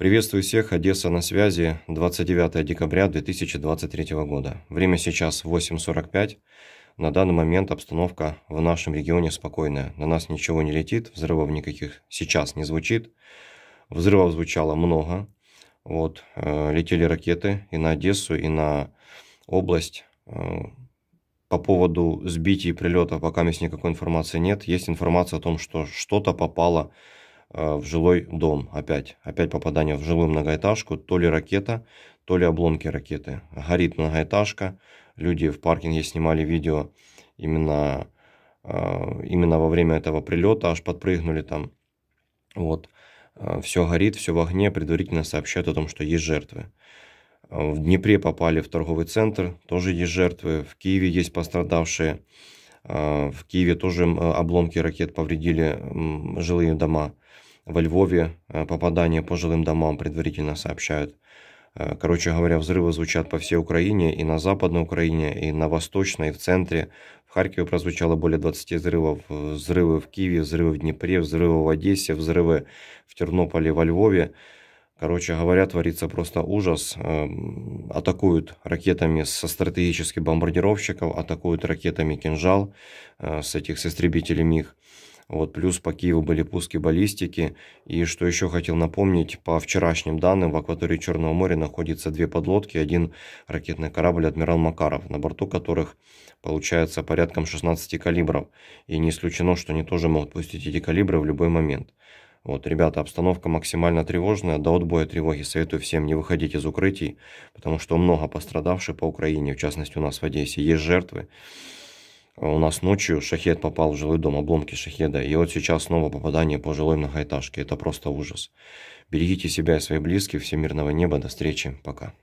Приветствую всех, Одесса на связи, 29 декабря 2023 года. Время сейчас 8.45. На данный момент обстановка в нашем регионе спокойная. На нас ничего не летит, взрывов никаких сейчас не звучит. Взрывов звучало много. Вот, э, летели ракеты и на Одессу, и на область. Э, по поводу сбитий и прилета пока здесь никакой информации нет. Есть информация о том, что что-то попало Э, в жилой дом. Опять, опять попадание в жилую многоэтажку. То ли ракета, то ли обломки ракеты. Горит многоэтажка. Люди в паркинге снимали видео именно, э, именно во время этого прилета. Аж подпрыгнули там. Вот. Э, все горит, все в огне. Предварительно сообщают о том, что есть жертвы. В Днепре попали в торговый центр. Тоже есть жертвы. В Киеве есть пострадавшие. А, в Киеве тоже обломки ракет повредили жилые дома. Во Львове э, попадание по жилым домам предварительно сообщают. Э, короче говоря, взрывы звучат по всей Украине, и на Западной Украине, и на Восточной, и в центре. В Харькове прозвучало более 20 взрывов. Взрывы в Киеве, взрывы в Днепре, взрывы в Одессе, взрывы в Тернополе, во Львове. Короче говоря, творится просто ужас. Эм, атакуют ракетами со стратегических бомбардировщиков, атакуют ракетами кинжал э, с этих с истребителей МИГ. Вот, плюс по Киеву были пуски баллистики. И что еще хотел напомнить, по вчерашним данным в акватории Черного моря находятся две подлодки, один ракетный корабль «Адмирал Макаров», на борту которых получается порядком 16 калибров. И не исключено, что они тоже могут пустить эти калибры в любой момент. Вот, ребята, обстановка максимально тревожная. До отбоя тревоги советую всем не выходить из укрытий, потому что много пострадавших по Украине, в частности у нас в Одессе, есть жертвы. У нас ночью шахет попал в жилой дом, обломки шахеда. И вот сейчас снова попадание по жилой многоэтажке. Это просто ужас. Берегите себя и своих близких. Всемирного неба. До встречи. Пока.